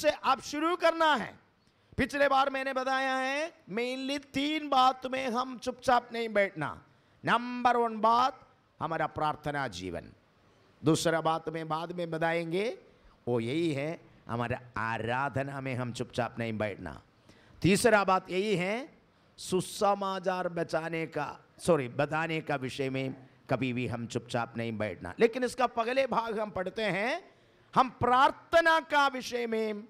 से आप शुरू करना है पिछले बार मैंने बताया है मेनली तीन बात में हम चुपचाप नहीं बैठना नंबर वन बात हमारा प्रार्थना जीवन दूसरा बात में बाद में बताएंगे वो यही है हमारा आराधना में हम चुपचाप नहीं बैठना तीसरा बात यही है सुसमाचार बचाने का सॉरी बताने का विषय में कभी भी हम चुपचाप नहीं बैठना लेकिन इसका पगले भाग हम पढ़ते हैं हम प्रार्थना का विषय में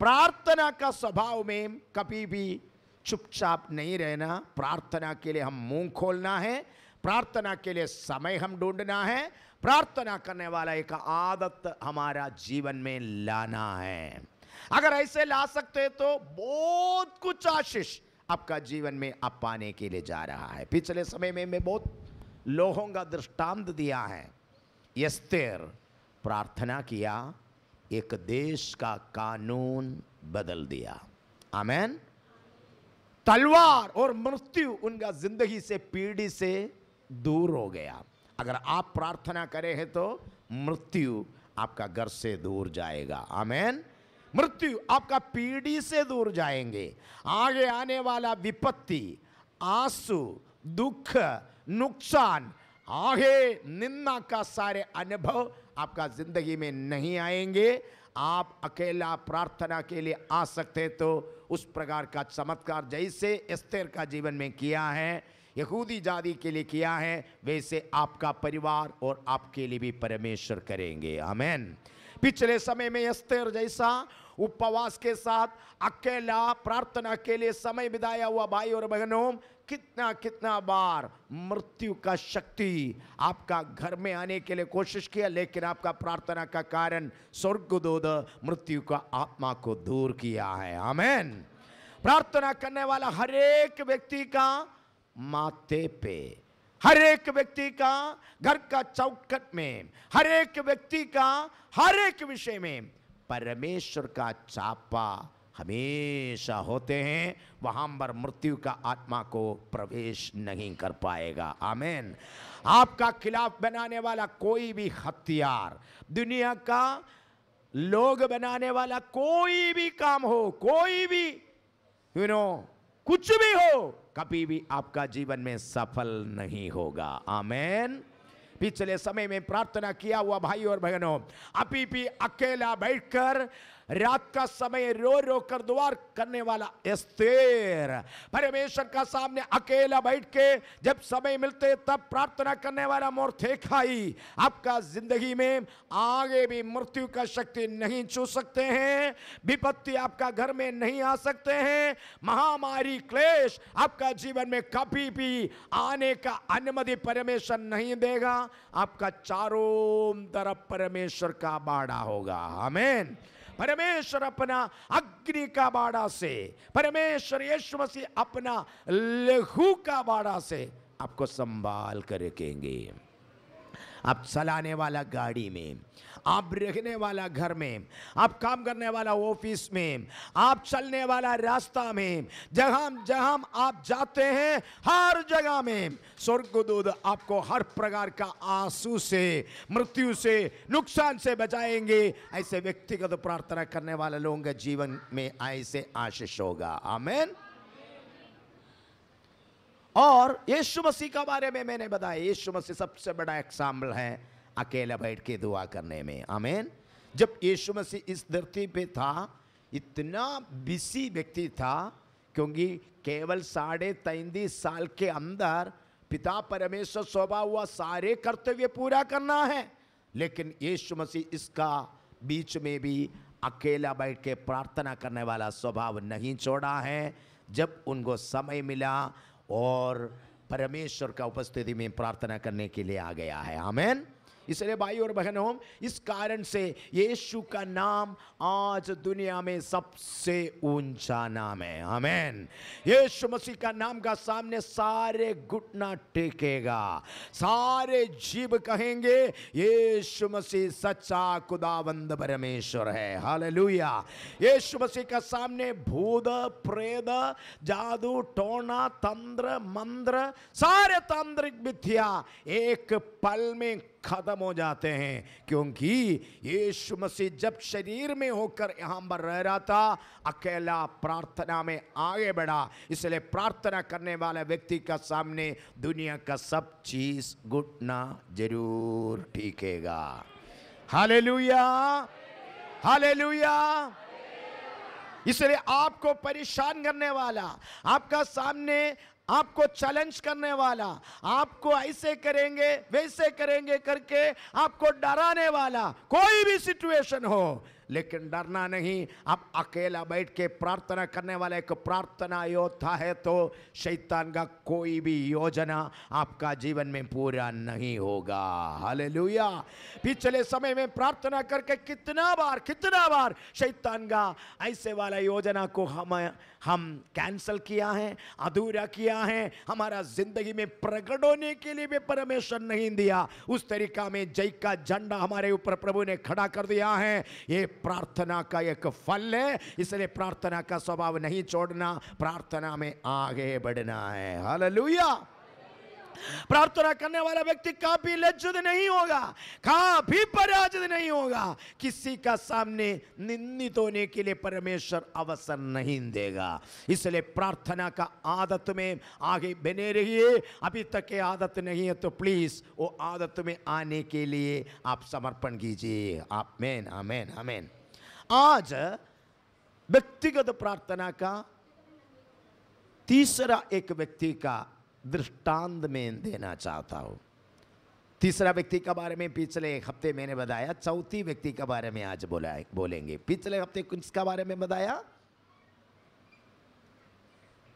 प्रार्थना का स्वभाव में कभी भी चुपचाप नहीं रहना प्रार्थना के लिए हम मुंह खोलना है प्रार्थना के लिए समय हम ढूंढना है प्रार्थना करने वाला एक आदत हमारा जीवन में लाना है अगर ऐसे ला सकते तो बहुत कुछ आशीष आपका जीवन में आप पाने के लिए जा रहा है पिछले समय में मैं बहुत लोहों का दृष्टांत दिया है यस्तेर प्रार्थना किया एक देश का कानून बदल दिया आमेन तलवार और मृत्यु उनका जिंदगी से पीढ़ी से दूर हो गया अगर आप प्रार्थना करे हैं तो मृत्यु आपका घर से दूर जाएगा आमेन मृत्यु आपका पीढ़ी से दूर जाएंगे आगे आने वाला विपत्ति आंसू दुख नुकसान आगे निंदा का सारे अनुभव आपका ज़िंदगी में नहीं आएंगे आप अकेला प्रार्थना के लिए आ सकते तो उस प्रकार का चमत्कार जैसे स्थिर का जीवन में किया है यहूदी जाति के लिए किया है वैसे आपका परिवार और आपके लिए भी परमेश्वर करेंगे अमेन पिछले समय में स्थिर जैसा उपवास के साथ अकेला प्रार्थना के लिए समय बिताया हुआ भाई और बहनों कितना कितना बार मृत्यु का शक्ति आपका घर में आने के लिए कोशिश किया लेकिन आपका प्रार्थना का कारण स्वर्गदूत मृत्यु का आत्मा को दूर किया है आमेन प्रार्थना करने वाला हर एक व्यक्ति का माथे पे हर एक व्यक्ति का घर का चौकट में हर एक व्यक्ति का हर एक विषय में परमेश्वर का चापा हमेशा होते हैं वहां पर मृत्यु का आत्मा को प्रवेश नहीं कर पाएगा आमेन आपका खिलाफ बनाने वाला कोई भी हथियार दुनिया का लोग बनाने वाला कोई भी काम हो कोई भी यू you नो know, कुछ भी हो कभी भी आपका जीवन में सफल नहीं होगा आमेन पिछले समय में प्रार्थना किया हुआ भाई और बहनों अभी भी अकेला बैठकर रात का समय रो रो कर द्वार करने वाला स्थिर परमेश्वर का सामने अकेला बैठ के जब समय मिलते तब प्रार्थना करने वाला खाई आपका जिंदगी में आगे भी मृत्यु का शक्ति नहीं छू सकते हैं विपत्ति आपका घर में नहीं आ सकते हैं महामारी क्लेश आपका जीवन में कभी भी आने का अनुमति परमेश्वर नहीं देगा आपका चारों तरफ परमेश्वर का बाड़ा होगा हमें परमेश्वर अपना अग्नि का बाड़ा से परमेश्वर यीशु मसीह अपना लहू का बाड़ा से आपको संभाल कर रखेंगे आप चलाने वाला गाड़ी में आप रहने वाला घर में आप काम करने वाला ऑफिस में आप चलने वाला रास्ता में जहां जहां आप जाते हैं हर जगह में स्वर्गदूत आपको हर प्रकार का आंसू से मृत्यु से नुकसान से बचाएंगे ऐसे व्यक्तिगत प्रार्थना करने वाले लोगों के जीवन में ऐसे आशीष होगा आमेन और यीशु मसीह के बारे में मैंने बताया यीशु मसीह सबसे बड़ा एग्जाम्पल है अकेला बैठ के दुआ करने में आमेन जब यीशु मसीह इस धरती पे था इतना बिजी व्यक्ति था क्योंकि केवल साढ़े तैंतीस साल के अंदर पिता परमेश्वर शोभा हुआ सारे कर्तव्य पूरा करना है लेकिन यीशु मसीह इसका बीच में भी अकेला बैठ के प्रार्थना करने वाला स्वभाव नहीं छोड़ा है जब उनको समय मिला और परमेश्वर का उपस्थिति में प्रार्थना करने के लिए आ गया है आमेन इसलिए भाई और बहनों इस कारण से यीशु का नाम आज दुनिया में सबसे ऊंचा नाम है आमेन यीशु मसीह का नाम का सामने सारे घुटना टेकेगा सारे जीव कहेंगे यीशु मसीह सच्चा खुदाबंद परमेश्वर है हालेलुया यीशु मसीह का सामने भूत प्रेत जादू टोना तंत्र मंत्र सारे तांत्रिक विद्या एक पल में ख़त्म हो जाते हैं क्योंकि यीशु मसीह जब शरीर में होकर यहां पर रह रहा था अकेला प्रार्थना में आगे बढ़ा इसलिए प्रार्थना करने वाला व्यक्ति का सामने दुनिया का सब चीज़ घुटना जरूर ठीकेगा हाले लुया हाले इसलिए आपको परेशान करने वाला आपका सामने आपको चैलेंज करने वाला आपको ऐसे करेंगे वैसे करेंगे करके आपको डराने वाला कोई भी सिचुएशन हो लेकिन डरना नहीं अब अकेला बैठ के प्रार्थना करने वाला एक प्रार्थना योद्धा है तो शैतान का कोई भी योजना आपका जीवन में पूरा नहीं होगा हले पिछले समय में प्रार्थना करके कितना बार कितना बार शैतान का ऐसे वाला योजना को हम हम कैंसिल किया है अधूरा किया है हमारा जिंदगी में प्रकट होने के लिए भी परमेश्वर नहीं दिया उस तरीका में जय का झंडा हमारे ऊपर प्रभु ने खड़ा कर दिया है ये प्रार्थना का एक फल है इसलिए प्रार्थना का स्वभाव नहीं छोड़ना प्रार्थना में आगे बढ़ना है हालेलुया प्रार्थना करने वाला व्यक्ति काफी लज्जित नहीं होगा काफी पराजित होगा किसी का सामने निंदित होने के लिए परमेश्वर अवसर नहीं देगा इसलिए प्रार्थना का आदत में आगे बने रहिए अभी तक ये आदत नहीं है तो प्लीज़ वो आदत में आने के लिए आप समर्पण कीजिए आप मेन हमेन हमेन आज व्यक्तिगत प्रार्थना का तीसरा एक व्यक्ति का दृष्टांत में देना चाहता हूं तीसरा व्यक्ति के बारे में पिछले एक हफ्ते मैंने बताया चौथी व्यक्ति के बारे में आज बोला बोलेंगे पिछले हफ्ते किसका बारे में बताया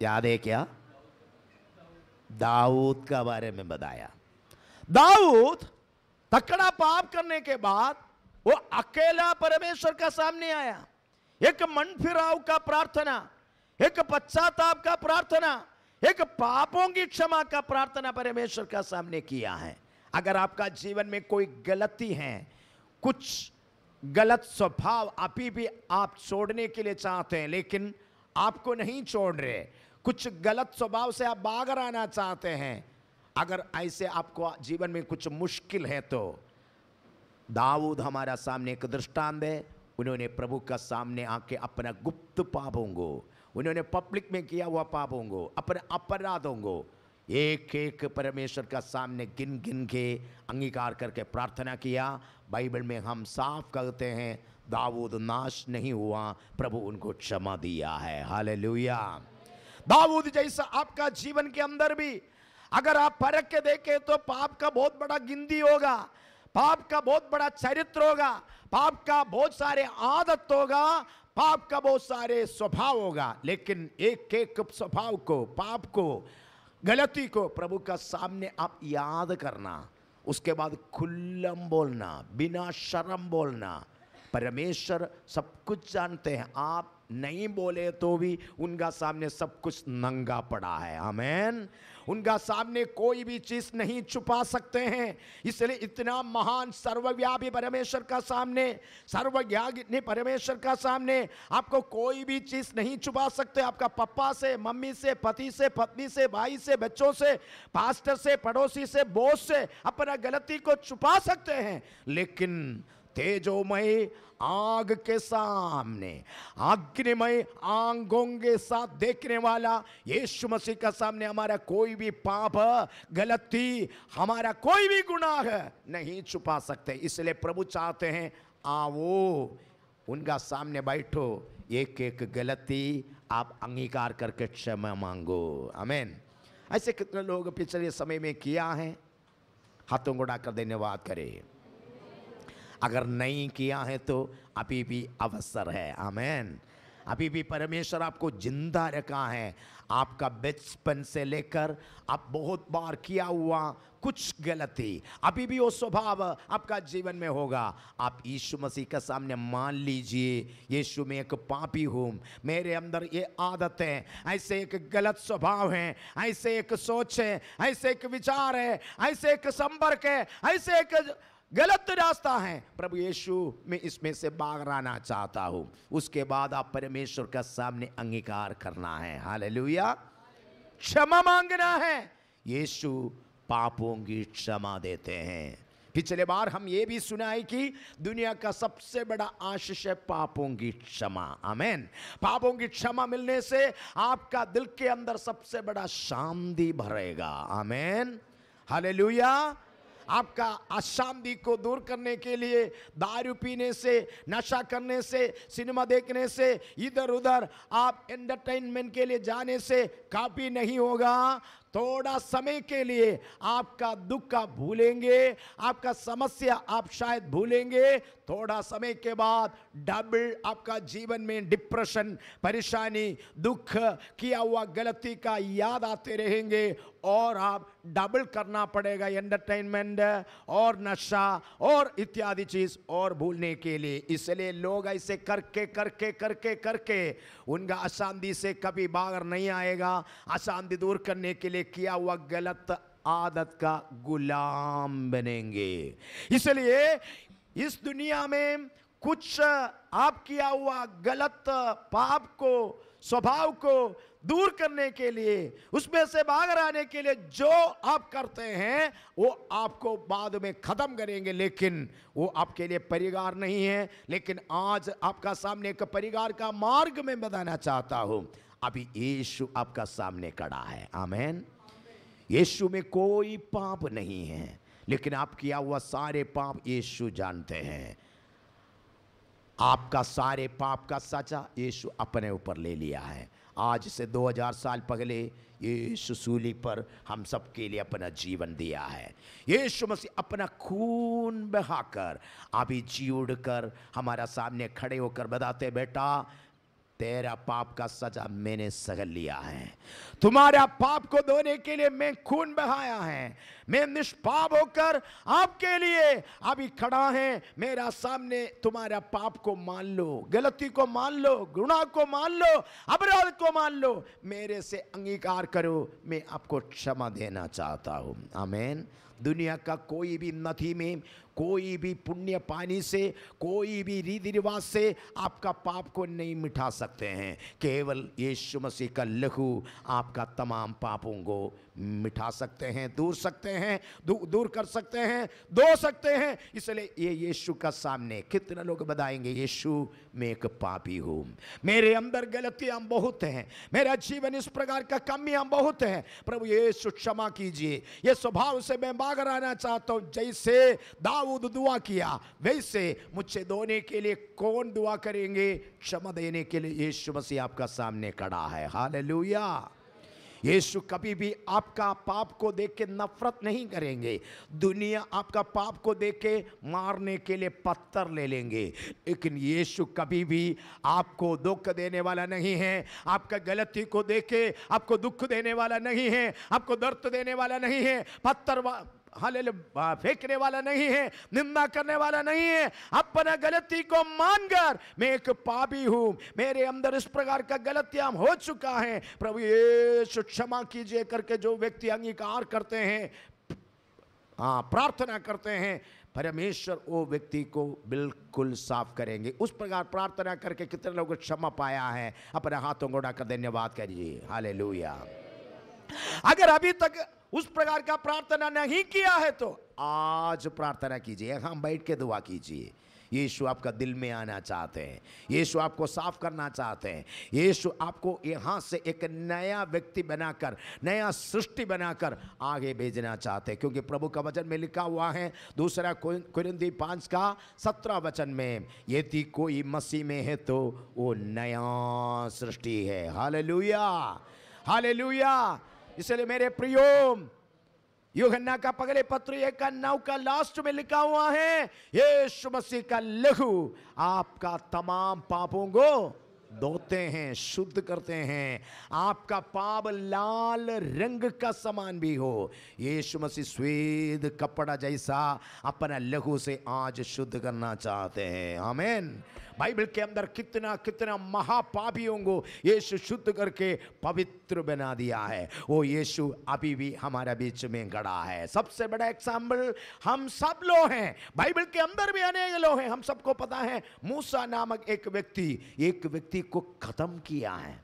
याद है क्या दाऊद का बारे में बताया दाऊद तकड़ा पाप करने के बाद वो अकेला परमेश्वर का सामने आया एक मन फिराव का प्रार्थना एक पश्चाताप का प्रार्थना एक पापों की क्षमा का प्रार्थना परमेश्वर का सामने किया है अगर आपका जीवन में कोई गलती है कुछ गलत स्वभाव अभी भी आप छोड़ने के लिए चाहते हैं लेकिन आपको नहीं छोड़ रहे कुछ गलत स्वभाव से आप बाहर आना चाहते हैं अगर ऐसे आपको जीवन में कुछ मुश्किल है तो दाऊद हमारा सामने एक दृष्टांत है उन्होंने प्रभु का सामने आके अपना गुप्त पापों को उन्होंने पब्लिक में किया हुआ पापों को अपने अपराधों को एक एक परमेश्वर का सामने गिन गिन के अंगीकार करके प्रार्थना किया बाइबल में हम साफ कहते हैं दाऊद नाश नहीं हुआ प्रभु उनको क्षमा दिया है हाल दाऊद जैसा आपका जीवन के अंदर भी अगर आप परख के देखें तो पाप का बहुत बड़ा गिनती होगा पाप का बहुत बड़ा चरित्र होगा पाप का बहुत सारे आदत होगा पाप का बहुत सारे स्वभाव होगा लेकिन एक एक स्वभाव को पाप को गलती को प्रभु का सामने आप याद करना उसके बाद खुल्लम बोलना बिना शर्म बोलना परमेश्वर सब कुछ जानते हैं आप नहीं बोले तो भी उनका सामने सब कुछ नंगा पड़ा है आमेन उनका सामने कोई भी चीज़ नहीं छुपा सकते हैं इसलिए इतना महान सर्वव्यापी परमेश्वर का सामने सर्वज्ञानी परमेश्वर का सामने आपको कोई भी चीज़ नहीं छुपा सकते आपका पप्पा से मम्मी से पति से पत्नी से भाई से बच्चों से पास्टर से पड़ोसी से बोस से अपना गलती को छुपा सकते हैं लेकिन तेजोमय आग के सामने अग्निमय आंगों के साथ देखने वाला यीशु मसीह का सामने हमारा कोई भी पाप गलती हमारा कोई भी गुनाह नहीं छुपा सकते इसलिए प्रभु चाहते हैं आओ उनका सामने बैठो एक एक गलती आप अंगीकार करके क्षमा मांगो अमेन ऐसे कितने लोग पिछले समय में किया है हाथों को डाकर धन्यवाद करें अगर नहीं किया है तो अभी भी अवसर है आमेन अभी भी परमेश्वर आपको जिंदा रखा है आपका बचपन से लेकर आप बहुत बार किया हुआ कुछ गलती अभी भी वो स्वभाव आपका जीवन में होगा आप यीशु मसीह के सामने मान लीजिए यीशु में एक पापी हूँ मेरे अंदर ये आदत है ऐसे एक गलत स्वभाव है ऐसे एक सोच है ऐसे एक विचार है ऐसे एक संपर्क है ऐसे एक गलत रास्ता है प्रभु यीशु मैं इसमें से बागराना चाहता हूँ उसके बाद आप परमेश्वर का सामने अंगीकार करना है हालेलुया क्षमा मांगना है यीशु पापों की क्षमा देते हैं पिछले बार हम ये भी सुना है कि दुनिया का सबसे बड़ा आशीष है पापों की क्षमा अमेन पापों की क्षमा मिलने से आपका दिल के अंदर सबसे बड़ा शांति भरेगा अमेन हालेलुया आपका अशांति को दूर करने के लिए दारू पीने से नशा करने से सिनेमा देखने से इधर उधर आप एंटरटेनमेंट के लिए जाने से काफ़ी नहीं होगा थोड़ा समय के लिए आपका दुख का भूलेंगे आपका समस्या आप शायद भूलेंगे थोड़ा समय के बाद डबल आपका जीवन में डिप्रेशन परेशानी दुख किया हुआ गलती का याद आते रहेंगे और आप डबल करना पड़ेगा एंटरटेनमेंट और नशा और इत्यादि चीज़ और भूलने के लिए इसलिए लोग ऐसे करके करके करके करके उनका अशांति से कभी बाहर नहीं आएगा अशांति दूर करने के लिए किया हुआ गलत आदत का गुलाम बनेंगे इसलिए इस दुनिया में कुछ आप किया हुआ गलत पाप को स्वभाव को दूर करने के लिए उसमें से बाहर आने के लिए जो आप करते हैं वो आपको बाद में ख़त्म करेंगे लेकिन वो आपके लिए परिवार नहीं है लेकिन आज आपका सामने एक परिवार का मार्ग में बताना चाहता हूं अभी यीशु आपका सामने खड़ा है आमेन यीशु में कोई पाप नहीं है लेकिन आप किया हुआ सारे पाप यीशु जानते हैं आपका सारे पाप का सचा यीशु अपने ऊपर ले लिया है आज से 2000 साल पहले यीशु सूली पर हम सब के लिए अपना जीवन दिया है यीशु मसीह अपना खून बहाकर अभी जी उड़ कर हमारा सामने खड़े होकर बताते बेटा तेरा पाप का सजा मैंने सगल लिया है तुम्हारा पाप को धोने के लिए मैं खून बहाया है मैं निष्पाप होकर आपके लिए अभी खड़ा है मेरा सामने तुम्हारा पाप को मान लो गलती को मान लो गुणा को मान लो अपराध को मान लो मेरे से अंगीकार करो मैं आपको क्षमा देना चाहता हूं आमेन दुनिया का कोई भी नथी में कोई भी पुण्य पानी से कोई भी रीति रिवाज से आपका पाप को नहीं मिटा सकते हैं केवल यीशु मसीह का लहू आपका तमाम पापों को मिठा सकते हैं दूर सकते हैं दू, दूर कर सकते हैं दो सकते हैं इसलिए ये यीशु का सामने कितने लोग बताएंगे यीशु मैं एक पापी हूँ मेरे अंदर गलतियां बहुत हैं मेरा जीवन इस प्रकार का कमियां बहुत हैं प्रभु यीशु क्षमा कीजिए ये स्वभाव से मैं मांग रहना चाहता हूँ जैसे दाऊद दुआ किया वैसे मुझसे धोने के लिए कौन दुआ करेंगे क्षमा देने के लिए यीशु मसीह आपका सामने खड़ा है हालेलुया यीशु कभी भी आपका पाप को देख के नफरत नहीं करेंगे दुनिया आपका पाप को देख के मारने के लिए पत्थर ले लेंगे लेकिन यीशु कभी भी आपको दुख देने वाला नहीं है आपका गलती को देख के आपको दुख देने वाला नहीं है आपको दर्द देने वाला नहीं है पत्थर हाल फेंकने वाला नहीं है निंदा करने वाला नहीं है अपना गलती को मानकर मैं एक पापी हूं मेरे अंदर इस प्रकार का गलतियां हो चुका है प्रभु ये क्षमा कीजिए करके जो व्यक्ति अंगीकार करते हैं हाँ प्रार्थना करते हैं परमेश्वर वो व्यक्ति को बिल्कुल साफ करेंगे उस प्रकार प्रार्थना करके कितने लोग क्षमा पाया है अपने हाथों को उठाकर धन्यवाद करिए हाले अगर अभी तक उस प्रकार का प्रार्थना नहीं किया है तो आज प्रार्थना कीजिए हम बैठ के दुआ कीजिए यीशु आपका दिल में आना चाहते हैं यीशु आपको साफ करना चाहते हैं यीशु आपको यहाँ से एक नया व्यक्ति बनाकर नया सृष्टि बनाकर आगे भेजना चाहते हैं क्योंकि प्रभु का वचन में लिखा हुआ है दूसरा कुरिंदी पांच का सत्रह वचन में यदि कोई मसीह में है तो वो नया सृष्टि है हालेलुया हालेलुया इसलिए मेरे प्रियो योगन्ना का पगले पत्र एक नौ का लास्ट में लिखा हुआ है यीशु मसीह का लघु आपका तमाम पापों को धोते हैं शुद्ध करते हैं आपका पाप लाल रंग का समान भी हो यीशु मसीह स्वेद कपड़ा जैसा अपना लघु से आज शुद्ध करना चाहते हैं आमेन बाइबल के अंदर कितना कितना महापापियों को यीशु शुद्ध करके पवित्र बना दिया है वो यीशु अभी भी हमारे बीच में गड़ा है सबसे बड़ा एग्जाम्पल हम सब लोग हैं बाइबल के अंदर भी अनेक लोग हैं हम सबको पता है मूसा नामक एक व्यक्ति एक व्यक्ति को खत्म किया है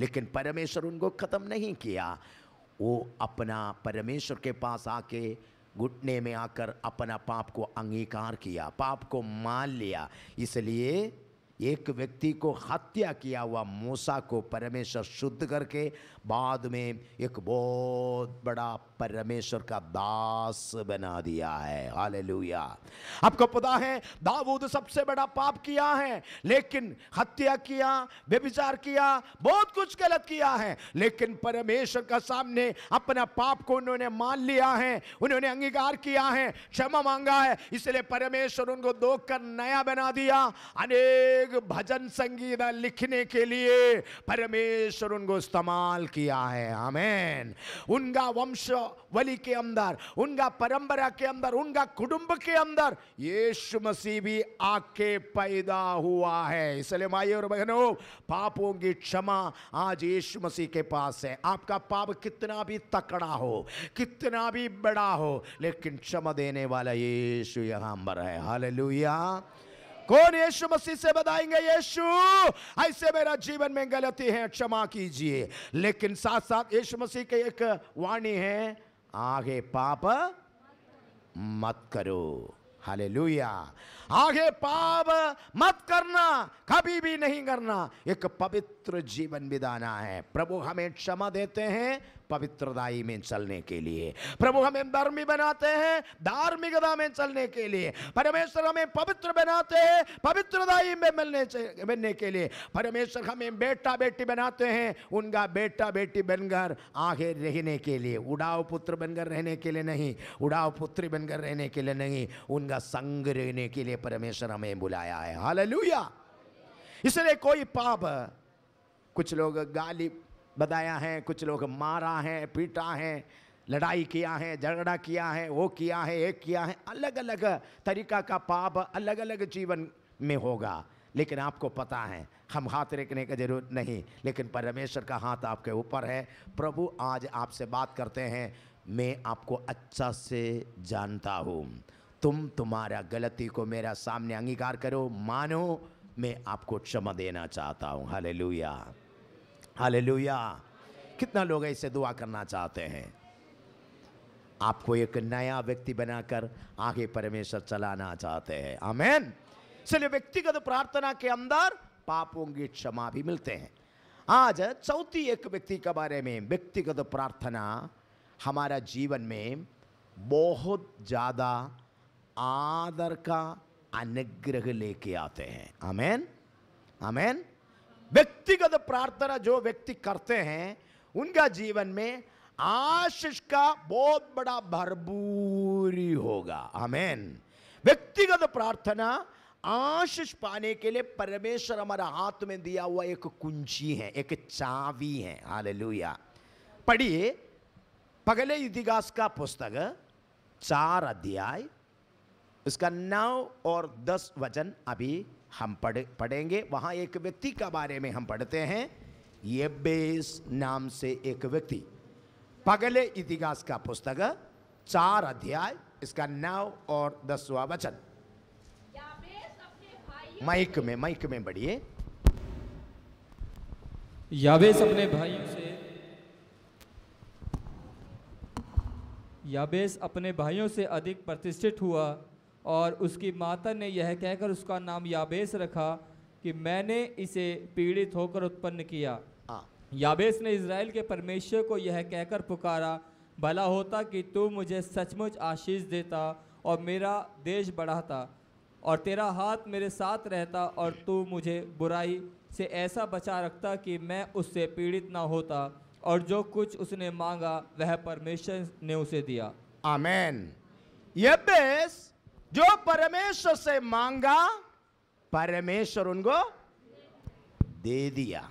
लेकिन परमेश्वर उनको खत्म नहीं किया वो अपना परमेश्वर के पास आके घुटने में आकर अपना पाप को अंगीकार किया पाप को मान लिया इसलिए एक व्यक्ति को हत्या किया हुआ मूसा को परमेश्वर शुद्ध करके बाद में एक बहुत बड़ा परमेश्वर का दास बना दिया है हालेलुया आपको पता है दाऊद सबसे बड़ा पाप किया है लेकिन हत्या किया व्यभिचार किया बहुत कुछ गलत किया है लेकिन परमेश्वर का सामने अपना पाप को उन्होंने मान लिया है उन्होंने अंगीकार किया है क्षमा मांगा है इसलिए परमेश्वर उनको दो नया बना दिया अनेक एक भजन संगीत लिखने के लिए परमेश्वर उनको इस्तेमाल किया है आमेन उनका वंश वली के अंदर उनका परंपरा के अंदर उनका कुटुंब के अंदर यीशु मसीह भी आके पैदा हुआ है इसलिए माई और बहनों पापों की क्षमा आज यीशु मसीह के पास है आपका पाप कितना भी तकड़ा हो कितना भी बड़ा हो लेकिन क्षमा देने वाला यीशु यहां पर है हालेलुया कौन यीशु मसीह से बताएंगे यीशु ऐसे मेरा जीवन में गलती है क्षमा कीजिए लेकिन साथ साथ यीशु मसीह की एक वाणी है आगे पाप मत करो हाले आगे पाप मत करना कभी भी नहीं करना एक पवित्र जीवन बिताना है प्रभु हमें क्षमा देते हैं पवित्रदाई में चलने के लिए प्रभु हमें धर्मी बनाते हैं धार्मिकता में चलने के लिए परमेश्वर हमें पवित्र बनाते हैं पवित्रदाई में मिलने मिलने के लिए परमेश्वर हमें बेटा बेटी बनाते हैं उनका बेटा बेटी बनकर आगे रहने के लिए उड़ाव पुत्र बनकर रहने के लिए नहीं उड़ाव पुत्री बनकर रहने के लिए नहीं उनका संग रहने के लिए परमेश्वर हमें बुलाया है हाल इसलिए कोई पाप कुछ लोग गाली बताया है कुछ लोग मारा है पीटा है लड़ाई किया है झगड़ा किया है वो किया है एक किया है अलग अलग तरीका का पाप अलग अलग जीवन में होगा लेकिन आपको पता है हम हाथ रेखने की जरूरत नहीं लेकिन परमेश्वर का हाथ आपके ऊपर है प्रभु आज आपसे बात करते हैं मैं आपको अच्छा से जानता हूँ तुम तुम्हारा गलती को मेरा सामने अंगीकार करो मानो मैं आपको क्षमा देना चाहता हूँ हले हाल लोहिया कितना लोग ऐसे दुआ करना चाहते हैं आपको एक नया व्यक्ति बनाकर आगे परमेश्वर चलाना चाहते हैं आमेन चलिए व्यक्तिगत प्रार्थना के अंदर पापों की क्षमा भी मिलते हैं आज चौथी एक व्यक्ति के बारे में व्यक्तिगत प्रार्थना हमारा जीवन में बहुत ज़्यादा आदर का अनुग्रह लेके आते हैं आमेन आमेन व्यक्तिगत प्रार्थना जो व्यक्ति करते हैं उनका जीवन में आशीष का बहुत बड़ा भरपूरी होगा आमेन व्यक्तिगत प्रार्थना आशीष पाने के लिए परमेश्वर हमारे हाथ में दिया हुआ एक कुंजी है एक चावी है हालेलुया पढ़िए पगले इतिहास का पुस्तक चार अध्याय उसका नौ और दस वचन अभी हम पढ़ पढ़ेंगे वहाँ एक व्यक्ति का बारे में हम पढ़ते हैं येबेस नाम से एक व्यक्ति पगले इतिहास का पुस्तक चार अध्याय इसका नाव और दसवा वचन माइक में माइक में बढ़िए याबेस अपने भाइयों से याबेस अपने भाइयों से अधिक प्रतिष्ठित हुआ और उसकी माता ने यह कहकर उसका नाम याबेस रखा कि मैंने इसे पीड़ित होकर उत्पन्न किया हाँ। याबेस ने इसराइल के परमेश्वर को यह कहकर पुकारा भला होता कि तू मुझे सचमुच आशीष देता और मेरा देश बढ़ाता और तेरा हाथ मेरे साथ रहता और तू मुझे बुराई से ऐसा बचा रखता कि मैं उससे पीड़ित ना होता और जो कुछ उसने मांगा वह परमेश्वर ने उसे दिया आमेन यबेस जो परमेश्वर से मांगा परमेश्वर उनको दे दिया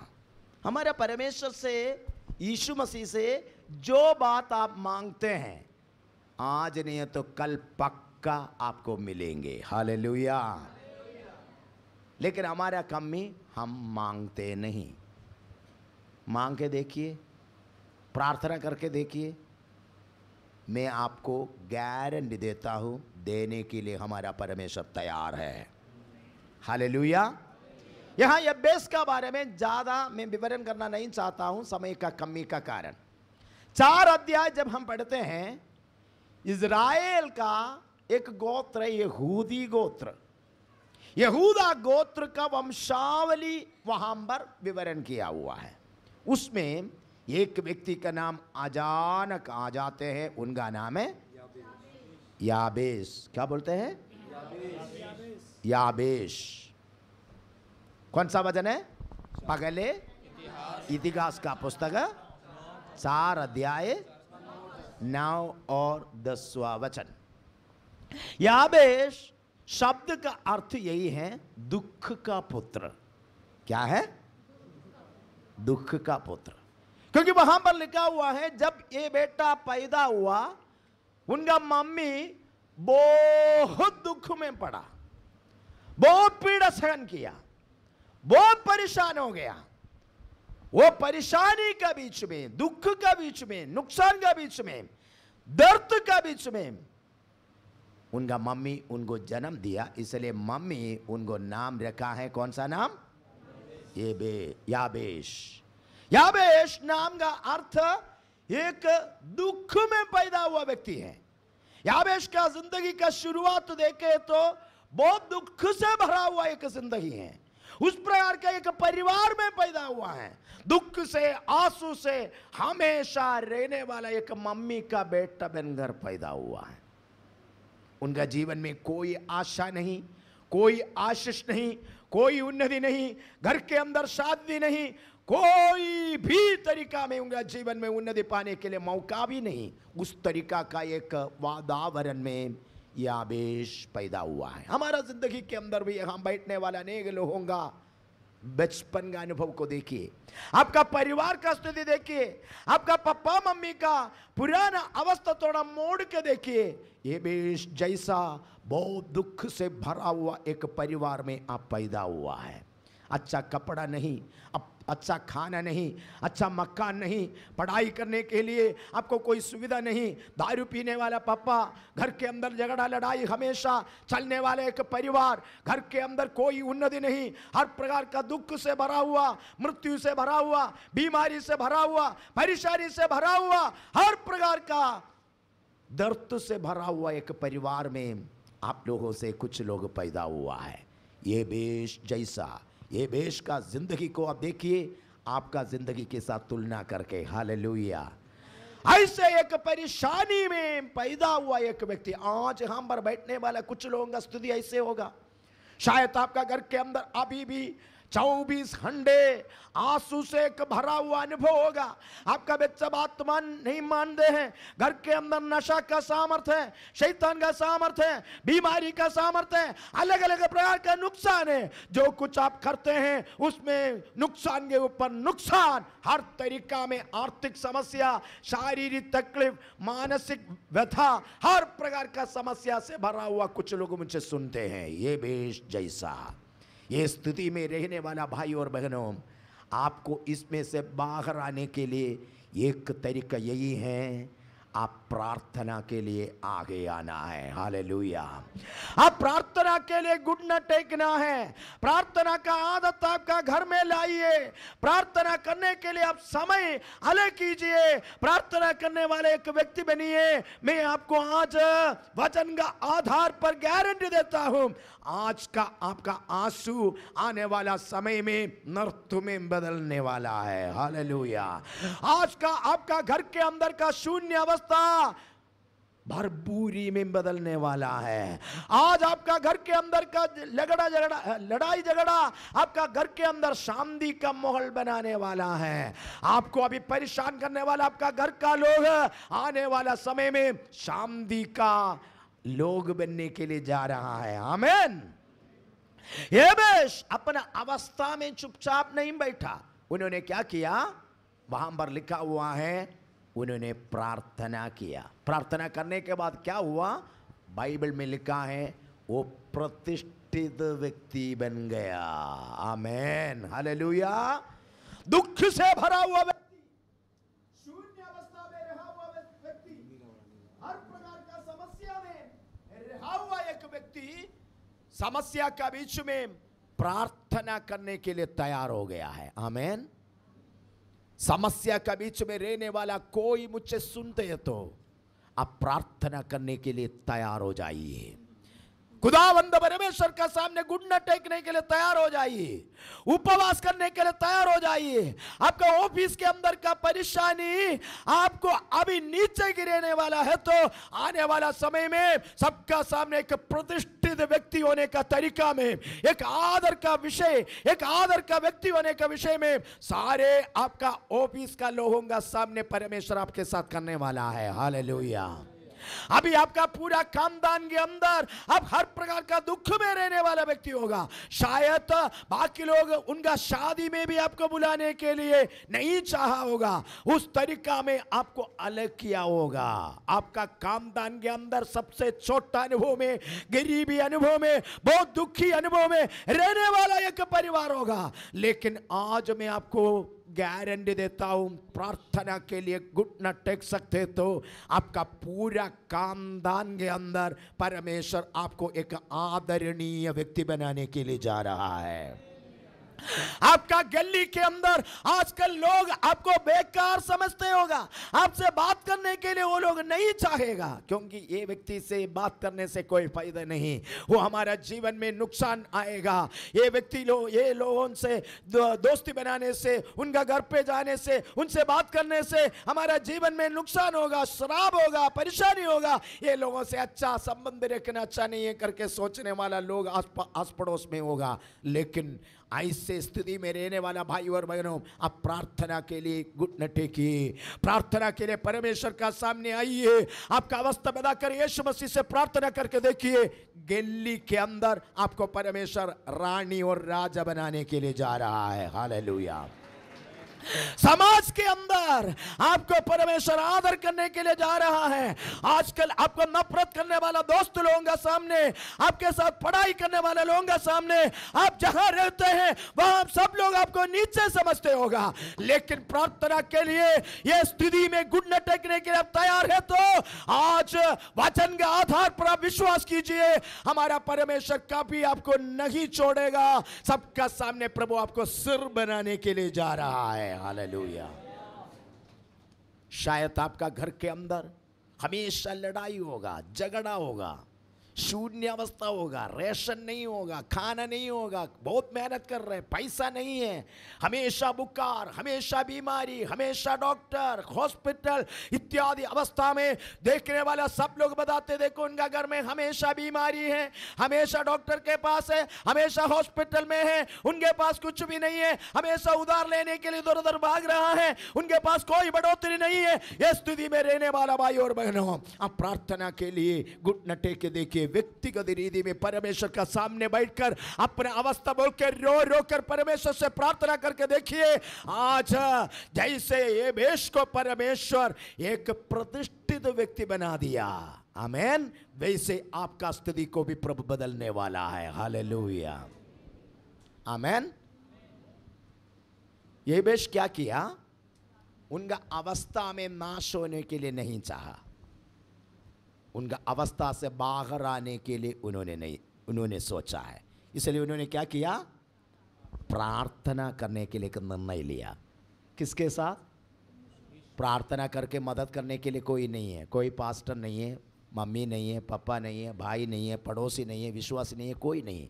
हमारे परमेश्वर से यीशु मसीह से जो बात आप मांगते हैं आज नहीं तो कल पक्का आपको मिलेंगे हालेलुया लेकिन हमारा कमी हम मांगते नहीं मांग के देखिए प्रार्थना करके देखिए मैं आपको गारंटी देता हूं देने के लिए हमारा परमेश्वर तैयार है लुया यहां यब्बेस का बारे में ज़्यादा मैं विवरण करना नहीं चाहता हूं समय का कमी का कारण चार अध्याय जब हम पढ़ते हैं इज़राइल का एक गोत्र यहूदी गोत्र यहूदा गोत्र का वंशावली वहां पर विवरण किया हुआ है उसमें एक व्यक्ति का नाम अजानक आ जाते हैं उनका नाम है याबेश क्या बोलते हैं याबेश कौन सा वजन है पगले इतिहास का पुस्तक चार अध्याय नौ और दसवा वचन याबेश शब्द का अर्थ यही है दुख का पुत्र क्या है दुख का पुत्र क्योंकि वहां पर लिखा हुआ है जब ये बेटा पैदा हुआ उनका मम्मी बहुत दुख में पड़ा बहुत पीड़ा सहन किया बहुत परेशान हो गया वो परेशानी के बीच में दुख के बीच में नुकसान के बीच में दर्द का बीच में उनका मम्मी उनको जन्म दिया इसलिए मम्मी उनको नाम रखा है कौन सा नाम ये बे याबेश याबेश नाम का अर्थ एक दुख में पैदा हुआ व्यक्ति है यावेश का जिंदगी का शुरुआत देखे तो बहुत दुख से भरा हुआ एक जिंदगी है उस प्रकार का एक परिवार में पैदा हुआ है दुख से आंसू से हमेशा रहने वाला एक मम्मी का बेटा बनकर पैदा हुआ है उनका जीवन में कोई आशा नहीं कोई आशीष नहीं कोई उन्नति नहीं घर के अंदर शादी नहीं कोई भी तरीका में उनका जीवन में उन्नति पाने के लिए मौका भी नहीं उस तरीका का एक वातावरण में यह आवेश पैदा हुआ है हमारा जिंदगी के अंदर भी हम बैठने वाला अनेक लोगों का बचपन का अनुभव को देखिए आपका परिवार का स्थिति देखिए आपका पप्पा मम्मी का पुराना अवस्था थोड़ा मोड़ के देखिए ये बेश जैसा बहुत दुख से भरा हुआ एक परिवार में आप पैदा हुआ है अच्छा कपड़ा नहीं अब अच्छा खाना नहीं अच्छा मकान नहीं पढ़ाई करने के लिए आपको कोई सुविधा नहीं दारू पीने वाला पापा घर के अंदर झगड़ा लड़ाई हमेशा चलने वाले एक परिवार घर के अंदर कोई उन्नति नहीं हर प्रकार का दुख से भरा हुआ मृत्यु से भरा हुआ बीमारी से भरा हुआ परेशानी से भरा हुआ हर प्रकार का दर्द से भरा हुआ एक परिवार में आप लोगों से कुछ लोग पैदा हुआ है ये बेश जैसा ये बेश का जिंदगी को आप देखिए आपका जिंदगी के साथ तुलना करके हालेलुया ऐसे एक परेशानी में पैदा हुआ एक व्यक्ति आज हम पर बैठने वाला कुछ लोगों का स्तुति ऐसे होगा शायद आपका घर के अंदर अभी भी चौबीस घंटे आंसू से एक भरा हुआ अनुभव होगा आपका बच्चा बात मान नहीं मानते हैं घर के अंदर नशा का सामर्थ्य है शैतान का सामर्थ्य है बीमारी का सामर्थ्य है अलग अलग प्रकार का नुकसान है जो कुछ आप करते हैं उसमें नुकसान के ऊपर नुकसान हर तरीका में आर्थिक समस्या शारीरिक तकलीफ मानसिक व्यथा हर प्रकार का समस्या से भरा हुआ कुछ लोग मुझे सुनते हैं ये भेष जैसा ये स्थिति में रहने वाला भाई और बहनों आपको इसमें से बाहर आने के लिए एक तरीका यही है आप प्रार्थना के लिए आगे आना है हाल आप प्रार्थना के लिए घुटना टेकना है प्रार्थना का आदत आपका घर में लाइए प्रार्थना करने के लिए आप समय अलग कीजिए प्रार्थना करने वाले एक व्यक्ति बनिए मैं आपको आज वचन का आधार पर गारंटी देता हूं आज का आपका आंसू आने वाला समय में नर्थ में बदलने वाला है हाल आज का आपका घर के अंदर का शून्य अवस्था भरपूरी में बदलने वाला है आज आपका घर के अंदर का लगड़ा झगड़ा लड़ाई झगड़ा आपका घर के अंदर शांति का माहौल बनाने वाला है आपको अभी परेशान करने वाला आपका घर का लोग आने वाला समय में शांति का लोग बनने के लिए जा रहा है आमेन ये बेश अपना अवस्था में चुपचाप नहीं बैठा उन्होंने क्या किया वहां पर लिखा हुआ है उन्होंने प्रार्थना किया प्रार्थना करने के बाद क्या हुआ बाइबल में लिखा है वो प्रतिष्ठित व्यक्ति बन गया आमेन हालेलुया दुख से भरा हुआ व्यक्ति शून्य अवस्था में रहा हुआ व्यक्ति हर प्रकार का समस्या में रहा हुआ एक व्यक्ति समस्या का बीच में प्रार्थना करने के लिए तैयार हो गया है आमेन समस्या के बीच में रहने वाला कोई मुझसे सुनते हैं तो आप प्रार्थना करने के लिए तैयार हो जाइए खुदाबंद परमेश्वर का सामने गुंडा टेकने के लिए तैयार हो जाइए उपवास करने के लिए तैयार हो जाइए आपका ऑफिस के अंदर का परेशानी आपको अभी नीचे गिरने वाला है तो आने वाला समय में सबका सामने एक प्रतिष्ठा प्रसिद्ध व्यक्ति होने का तरीका में एक आदर का विषय एक आदर का व्यक्ति होने का विषय में सारे आपका ऑफिस का लोहोंगा सामने परमेश्वर आपके साथ करने वाला है हाल लोहिया अभी आपका पूरा खानदान के अंदर अब हर प्रकार का दुख में रहने वाला व्यक्ति होगा शायद बाकी लोग उनका शादी में भी आपको बुलाने के लिए नहीं चाहा होगा उस तरीका में आपको अलग किया होगा आपका खानदान के अंदर सबसे छोटा अनुभव में गरीबी अनुभव में बहुत दुखी अनुभव में रहने वाला एक परिवार होगा लेकिन आज मैं आपको गारंटी देता हूँ प्रार्थना के लिए घुटना टेक सकते तो आपका पूरा कामदान के अंदर परमेश्वर आपको एक आदरणीय व्यक्ति बनाने के लिए जा रहा है आपका गली के अंदर आजकल लोग आपको बेकार समझते होगा आपसे बात करने के लिए वो लोग नहीं चाहेगा क्योंकि ये व्यक्ति से बात करने से कोई फायदा नहीं वो हमारा जीवन में नुकसान आएगा ये व्यक्ति लोग ये लोगों से दो, दोस्ती बनाने से उनका घर पे जाने से उनसे बात करने से हमारा जीवन में नुकसान होगा शराब होगा परेशानी होगा ये लोगों से अच्छा संबंध रखना अच्छा नहीं है करके सोचने वाला लोग आस पड़ोस में होगा लेकिन ऐसे स्थिति में रहने वाला भाई और बहनों आप प्रार्थना के लिए घुटने टेकिए प्रार्थना के लिए परमेश्वर का सामने आइए आपका अवस्था कर यीशु मसीह से प्रार्थना करके देखिए गली के अंदर आपको परमेश्वर रानी और राजा बनाने के लिए जा रहा है हालेलुया समाज के अंदर आपको परमेश्वर आदर करने के लिए जा रहा है आजकल आपको नफरत करने वाला दोस्त लोगों का सामने आपके साथ पढ़ाई करने वाले लोगों का सामने आप जहां रहते हैं वहां सब लोग आपको नीचे समझते होगा लेकिन प्रार्थना के लिए यह स्थिति में गुड न टेकने के लिए आप तैयार है तो आज वचन के आधार पर आप विश्वास कीजिए हमारा परमेश्वर कभी आपको नहीं छोड़ेगा सबका सामने प्रभु आपको सिर बनाने के लिए जा रहा है हालेलुया शायद आपका घर के अंदर हमेशा लड़ाई होगा झगड़ा होगा अवस्था होगा रेशन नहीं होगा खाना नहीं होगा बहुत मेहनत कर रहे हैं पैसा नहीं है हमेशा बुखार हमेशा बीमारी हमेशा डॉक्टर हॉस्पिटल इत्यादि अवस्था में देखने वाला सब लोग बताते देखो उनका घर में हमेशा बीमारी है हमेशा डॉक्टर के पास है हमेशा हॉस्पिटल में है उनके पास कुछ भी नहीं है हमेशा उधार लेने के लिए इधर उधर भाग रहा है उनके पास कोई बढ़ोतरी नहीं है यह स्थिति में रहने वाला भाई और बहनों आप प्रार्थना के लिए नटे के देखिए व्यक्तिगत रीति में परमेश्वर का सामने बैठकर अपने अवस्था बोल के रो रो कर परमेश्वर से प्रार्थना करके देखिए आज जैसे ये वेश को परमेश्वर एक प्रतिष्ठित व्यक्ति बना दिया आमेन वैसे आपका स्थिति को भी प्रभु बदलने वाला है लोहिया आमेन ये बेश क्या किया उनका अवस्था में नाश होने के लिए नहीं चाहा उनका अवस्था से बाहर आने के लिए उन्होंने नहीं उन्होंने सोचा है इसलिए उन्होंने क्या किया प्रार्थना करने के लिए निर्णय लिया किसके साथ प्रार्थना करके मदद करने के लिए कोई नहीं है कोई पास्टर नहीं है मम्मी नहीं है पापा नहीं है भाई नहीं है पड़ोसी नहीं है विश्वासी नहीं है कोई नहीं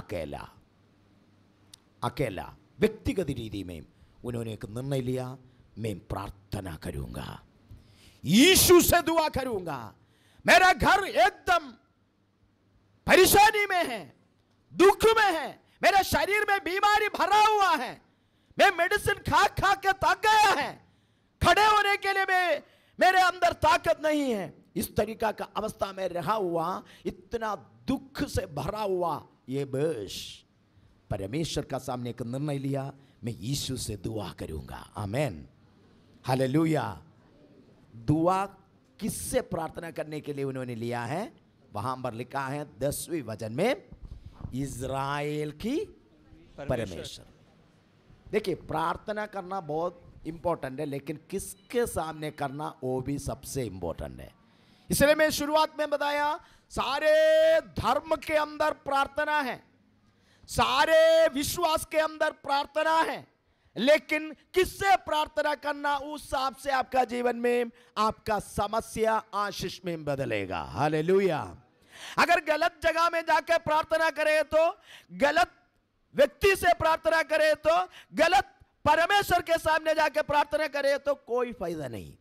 अकेला अकेला व्यक्तिगत रीति में उन्होंने एक निर्णय लिया मैं प्रार्थना करूंगा यीशु से दुआ करूंगा मेरा घर एकदम परेशानी में है दुख में है मेरे शरीर में बीमारी भरा हुआ है मैं मेडिसिन खा खा के थक गया है खड़े होने के लिए मैं मेरे अंदर ताकत नहीं है इस तरीका का अवस्था में रहा हुआ इतना दुख से भरा हुआ ये बश परमेश्वर का सामने एक निर्णय लिया मैं यीशु से दुआ करूंगा आमेन हालेलुया दुआ किससे प्रार्थना करने के लिए उन्होंने लिया है वहां पर लिखा है दसवीं वजन में इज़राइल की परमेश्वर देखिए प्रार्थना करना बहुत इंपॉर्टेंट है लेकिन किसके सामने करना वो भी सबसे इंपॉर्टेंट है इसलिए मैं शुरुआत में बताया सारे धर्म के अंदर प्रार्थना है सारे विश्वास के अंदर प्रार्थना है लेकिन किससे प्रार्थना करना उस हिसाब से आपका जीवन में आपका समस्या आशीष में बदलेगा हाले अगर गलत जगह में जाकर प्रार्थना करें तो गलत व्यक्ति से प्रार्थना करें तो गलत परमेश्वर के सामने जाकर प्रार्थना करें तो कोई फायदा नहीं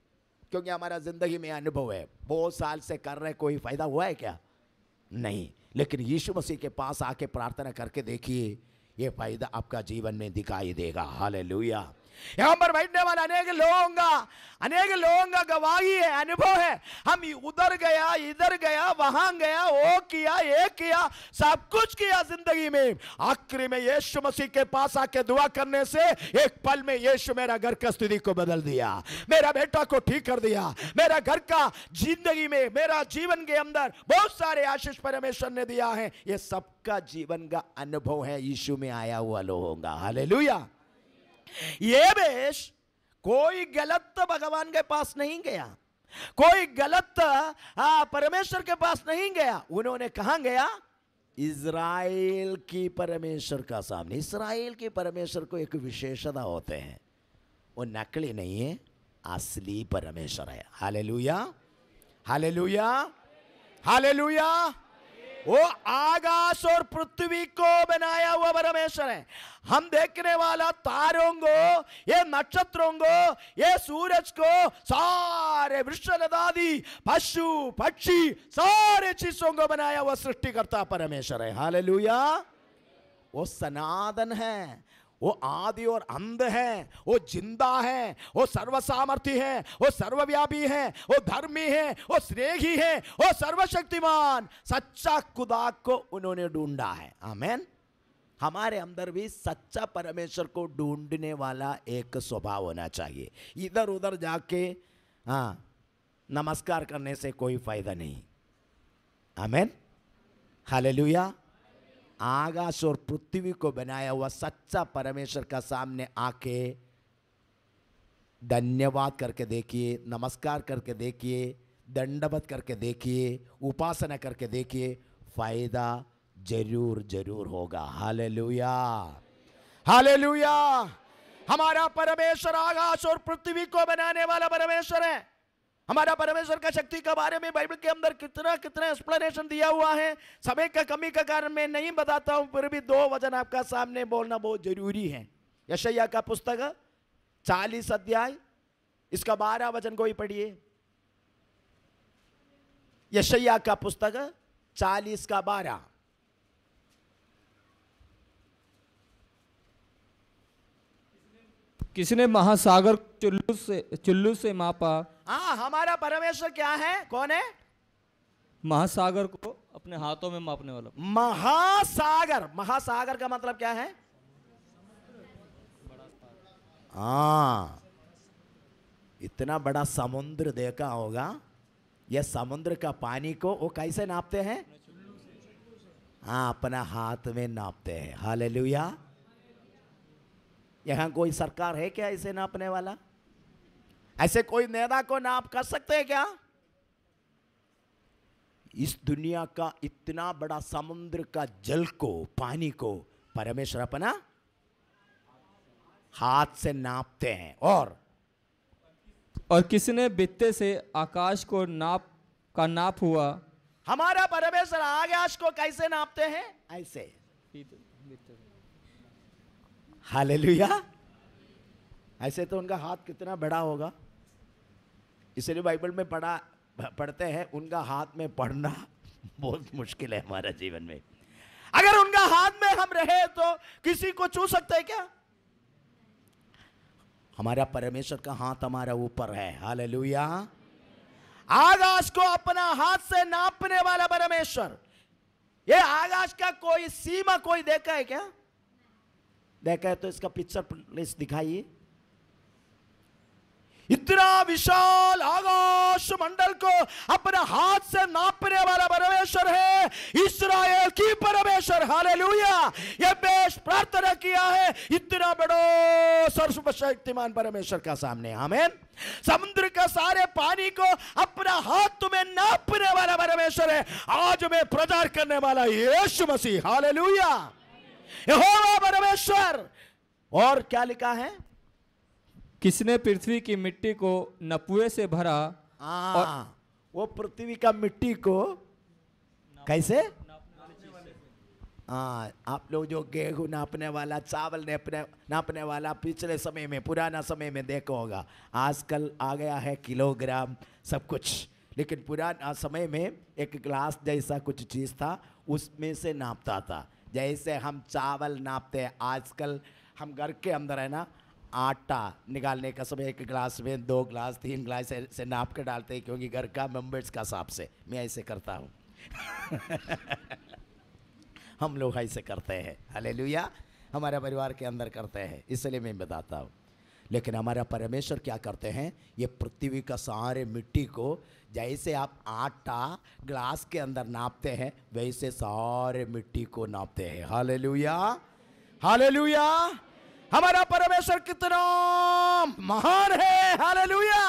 क्योंकि हमारा जिंदगी में अनुभव है बहुत साल से कर रहे कोई फायदा हुआ है क्या नहीं लेकिन यीशु मसीह के पास आके प्रार्थना करके देखिए ये फ़ायदा आपका जीवन में दिखाई देगा हाल यहाँ पर बैठने वाले अनेक लोगों का अनेक लोगों का गवाही है अनुभव है हम उधर गया इधर गया वहां गया वो किया ये किया सब कुछ किया जिंदगी में आखिर में यीशु मसीह के पास आके दुआ करने से एक पल में यीशु मेरा घर का स्थिति को बदल दिया मेरा बेटा को ठीक कर दिया मेरा घर का जिंदगी में मेरा जीवन के अंदर बहुत सारे आशीष परमेश्वर ने दिया है ये सबका जीवन का अनुभव है यीशु में आया हुआ लोगों का हालेलुया ये वेश कोई गलत भगवान के पास नहीं गया कोई गलत हाँ, परमेश्वर के पास नहीं गया उन्होंने कहा गया इज़राइल की परमेश्वर का सामने इसराइल के परमेश्वर को एक विशेषता होते हैं वो नकली नहीं है असली परमेश्वर है हालेलुया हालेलुया हालेलुया वो आकाश और पृथ्वी को बनाया हुआ परमेश्वर है हम देखने वाला तारों को ये नक्षत्रों को ये सूरज को सारे वृक्ष लदादी पशु पक्षी सारे चीजों को बनाया हुआ सृष्टिकर्ता परमेश्वर है हालेलुया वो सनातन है वो आदि और अंध है वो जिंदा है वो सामर्थ्य है वो सर्वव्यापी है वो धर्मी है वो स्नेही है वो सर्वशक्तिमान सच्चा खुदा को उन्होंने ढूंढा है आमेन हमारे अंदर भी सच्चा परमेश्वर को ढूंढने वाला एक स्वभाव होना चाहिए इधर उधर जाके हाँ नमस्कार करने से कोई फायदा नहीं आमेन हालेलुया आकाश और पृथ्वी को बनाया हुआ सच्चा परमेश्वर का सामने आके धन्यवाद करके देखिए नमस्कार करके देखिए दंडवत करके देखिए उपासना करके देखिए फायदा जरूर जरूर होगा हाले लुया हाले लुया हमारा परमेश्वर आकाश और पृथ्वी को बनाने वाला परमेश्वर है हमारा परमेश्वर का शक्ति के बारे में बाइबल के अंदर कितना कितना एक्सप्लेनेशन दिया हुआ है समय का कमी का कारण मैं नहीं बताता हूं फिर भी दो वजन आपका सामने बोलना बहुत जरूरी है यशैया का पुस्तक चालीस अध्याय इसका बारह वजन को ही पढ़िए यशैया का पुस्तक चालीस का बारह किसने महासागर चुल्लू से चुल्लू से मापा हाँ हमारा परमेश्वर क्या है कौन है महासागर को अपने हाथों में मापने वाला महासागर महासागर का मतलब क्या है आ, हाँ। इतना बड़ा समुद्र देखा होगा यह समुद्र का पानी को वो कैसे नापते हैं हाँ अपना हाथ में नापते हैं हालेलुया यहाँ कोई सरकार है क्या इसे नापने वाला ऐसे कोई नेता को ना आप कर सकते हैं क्या इस दुनिया का इतना बड़ा समुद्र का जल को पानी को परमेश्वर अपना हाथ से नापते हैं और और किसने बित्ते से आकाश को नाप का नाप हुआ हमारा परमेश्वर आकाश को कैसे नापते हैं ऐसे हालेलुया ऐसे तो उनका हाथ कितना बड़ा होगा इसलिए बाइबल में पढ़ा पढ़ते हैं उनका हाथ में पढ़ना बहुत मुश्किल है हमारा जीवन में अगर उनका हाथ में हम रहे तो किसी को छू सकते हैं क्या हमारा परमेश्वर का हाथ हमारा ऊपर है हाल आकाश को अपना हाथ से नापने वाला परमेश्वर ये आकाश का कोई सीमा कोई देखा है क्या देखा है तो इसका पिक्चर प्लीज दिखाइए इतना विशाल आकाश मंडल को अपने हाथ से नापने वाला परमेश्वर है इसराइल की परमेश्वर हालेलुया ये बेश प्रार्थना किया है इतना बड़ो सर्वशक्तिमान परमेश्वर का सामने आमेन समुद्र का सारे पानी को अपना हाथ में नापने वाला परमेश्वर है आज मैं प्रचार करने वाला यीशु मसीह हालेलुया यहोवा परमेश्वर और क्या लिखा है किसने पृथ्वी की मिट्टी को नपुए से भरा आ, हाँ। और वो पृथ्वी का मिट्टी को कैसे हाँ आप लोग जो गेहूँ नापने वाला चावल नापने नापने वाला पिछले समय में पुराना समय में देखो होगा आजकल आ गया है किलोग्राम सब कुछ लेकिन पुराना समय में एक ग्लास जैसा कुछ चीज़ था उसमें से नापता था जैसे हम चावल नापते हैं आजकल हम घर के अंदर है ना आटा निकालने का समय एक गिलास में दो गिलास तीन गिलास से, से नाप के डालते हैं क्योंकि घर का मेम्बर्स का हिसाब से मैं ऐसे करता हूँ हम लोग ऐसे करते हैं हले हमारे परिवार के अंदर करते हैं इसलिए मैं बताता हूँ लेकिन हमारा परमेश्वर क्या करते हैं ये पृथ्वी का सारे मिट्टी को जैसे आप आटा ग्लास के अंदर नापते हैं वैसे सारे मिट्टी को नापते हैं हाल लुया हमारा परमेश्वर कितना महान है हालेलुया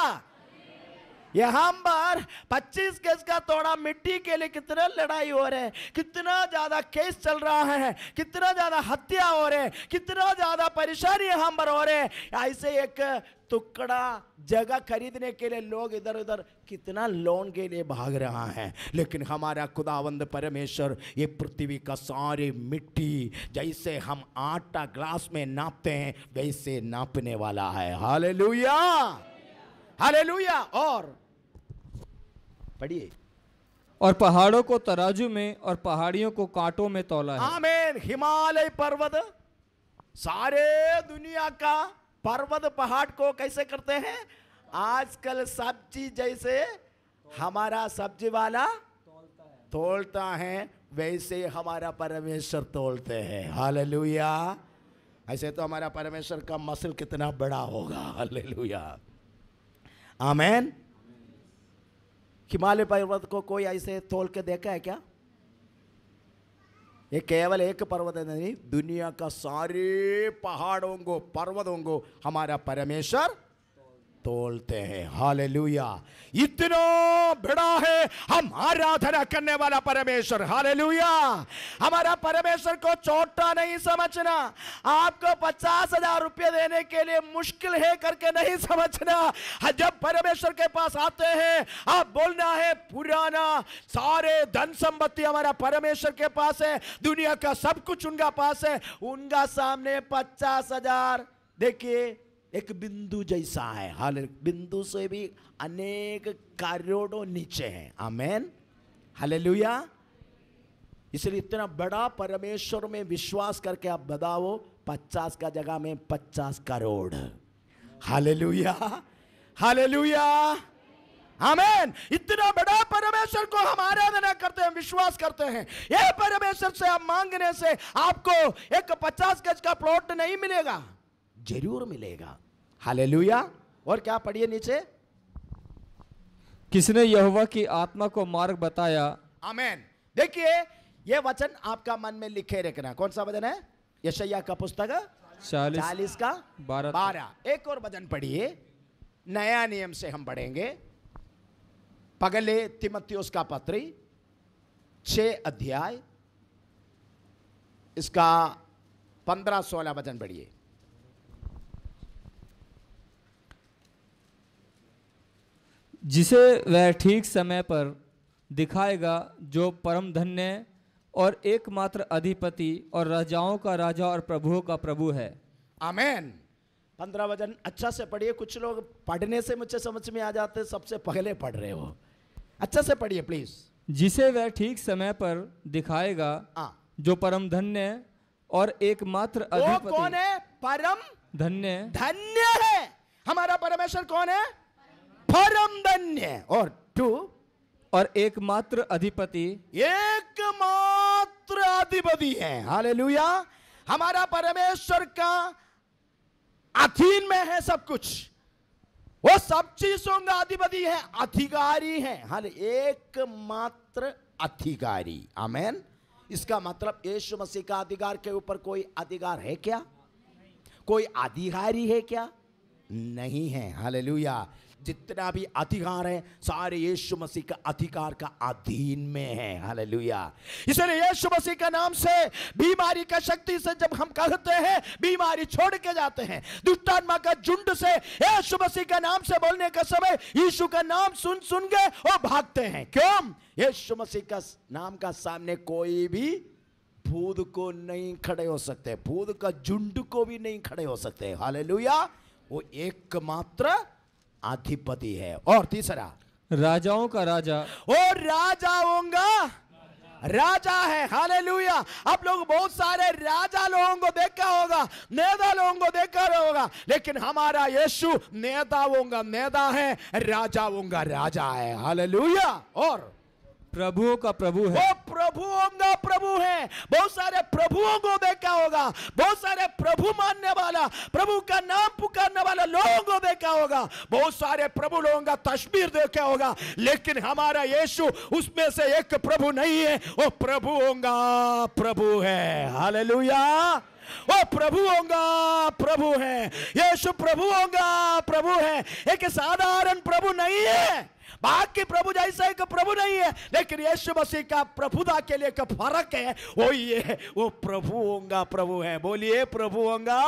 यहां पर 25 केस का तोड़ा मिट्टी के लिए कितना लड़ाई हो रहे है कितना ज़्यादा केस चल रहा है कितना ज़्यादा हत्या हो रहे है कितना ज़्यादा परेशानी यहां पर हो रहे ऐसे एक टुकड़ा जगह खरीदने के लिए लोग इधर उधर कितना लोन के लिए भाग रहा है लेकिन हमारा खुदावंद परमेश्वर ये पृथ्वी का सारे मिट्टी जैसे हम आटा ग्लास में नापते हैं वैसे नापने वाला है हालेलुया हालेलुया और पढ़िए और पहाड़ों को तराजू में और पहाड़ियों को कांटों में तोला है आमेन हिमालय पर्वत सारे दुनिया का पर्वत पहाड़ को कैसे करते हैं आजकल सब्जी जैसे हमारा सब्जी वाला तोलता है वैसे हमारा परमेश्वर तोलते हैं हालेलुया ऐसे तो हमारा परमेश्वर का मसल कितना बड़ा होगा हालेलुया आमेन हिमालय पर्वत को कोई ऐसे तोल के देखा है क्या ये केवल एक पर्वत नहीं दुनिया का सारे पहाड़ों को पर्वतों को हमारा परमेश्वर तोलते हैं हाल इतना बड़ा है हम आराधना करने वाला परमेश्वर हालेलुया हमारा परमेश्वर को छोटा नहीं समझना आपको पचास हजार रुपये देने के लिए मुश्किल है करके नहीं समझना हाँ, जब परमेश्वर के पास आते हैं आप बोलना है पुराना सारे धन संपत्ति हमारा परमेश्वर के पास है दुनिया का सब कुछ उनका पास है उनका सामने पचास हजार देखिए एक बिंदु जैसा है हाल बिंदु से भी अनेक करोड़ों नीचे हैं आमेन हालेलुया इसलिए इतना बड़ा परमेश्वर में विश्वास करके आप बताओ पचास का जगह में पचास करोड़ हालेलुया हालेलुया आमेन इतना बड़ा परमेश्वर को हम आराधना करते हैं विश्वास करते हैं यह परमेश्वर से आप मांगने से आपको एक पचास गज का प्लॉट नहीं मिलेगा जरूर मिलेगा हालेलुया और क्या पढ़िए नीचे किसने यहोवा की आत्मा को मार्ग बताया आमेन देखिए ये वचन आपका मन में लिखे रखना कौन सा वचन है यशैया का पुस्तक चालीस चालीस का बारह बारह एक और वचन पढ़िए नया नियम से हम पढ़ेंगे पगले तिमत्योस का पत्री छ अध्याय इसका पंद्रह सोलह वचन पढ़िए जिसे वह ठीक समय पर दिखाएगा जो परम धन्य और एकमात्र अधिपति और राजाओं का राजा और प्रभुओं का प्रभु है आमेन पंद्रह वजन अच्छा से पढ़िए कुछ लोग पढ़ने से मुझे समझ में आ जाते सबसे पहले पढ़ रहे हो अच्छा से पढ़िए प्लीज जिसे वह ठीक समय पर दिखाएगा आ, हाँ। जो परम धन्य और एकमात्र अधिपति कौन है परम धन्य धन्य है हमारा परमेश्वर कौन है परम धन्य और टू और एकमात्र अधिपति एकमात्र अधिपति है हाले हमारा परमेश्वर का अधीन में है सब कुछ वो सब चीजों का अधिपति है अधिकारी है हर एकमात्र अधिकारी आमेन इसका मतलब यीशु मसीह का अधिकार के ऊपर कोई अधिकार है क्या कोई अधिकारी है क्या नहीं है हालेलुया जितना भी अधिकार है सारे यीशु मसीह का अधिकार का अधीन में है हालेलुया इसलिए यीशु मसीह के नाम से बीमारी का शक्ति से जब हम कहते हैं बीमारी छोड़ के जाते हैं दुष्टात्मा का झुंड से यीशु मसीह के नाम से बोलने का समय यीशु का नाम सुन सुन के और भागते हैं क्यों यीशु मसीह का नाम का सामने कोई भी भूत को नहीं खड़े हो सकते भूत का झुंड को भी नहीं खड़े हो सकते हालेलुया वो एकमात्र अधिपति है और तीसरा राजाओं का राजा और राजाओं का राजा है हाले लुया आप लोग बहुत सारे राजा लोगों को देखा होगा नेता लोगों को देखा होगा लेकिन हमारा यीशु नेताओं का नेता है राजाओं का राजा है हाले लुया और प्रभु का प्रभु है वो प्रभुओं का प्रभु है बहुत सारे प्रभुओं को देखा होगा बहुत सारे प्रभु मानने वाला प्रभु का नाम पुकारने वाला लोगों को देखा होगा बहुत सारे प्रभु लोगों का तस्वीर देखा होगा लेकिन हमारा यीशु उसमें से एक प्रभु नहीं है वो प्रभुओं का प्रभु है हाल वो प्रभु होगा प्रभु है यीशु प्रभु होगा प्रभु है एक साधारण प्रभु नहीं है बाकी प्रभु जैसा एक प्रभु नहीं है लेकिन यशु मसीह का प्रभुता के लिए एक फर्क है वो ये है वो प्रभु होगा प्रभु है बोलिए प्रभु होगा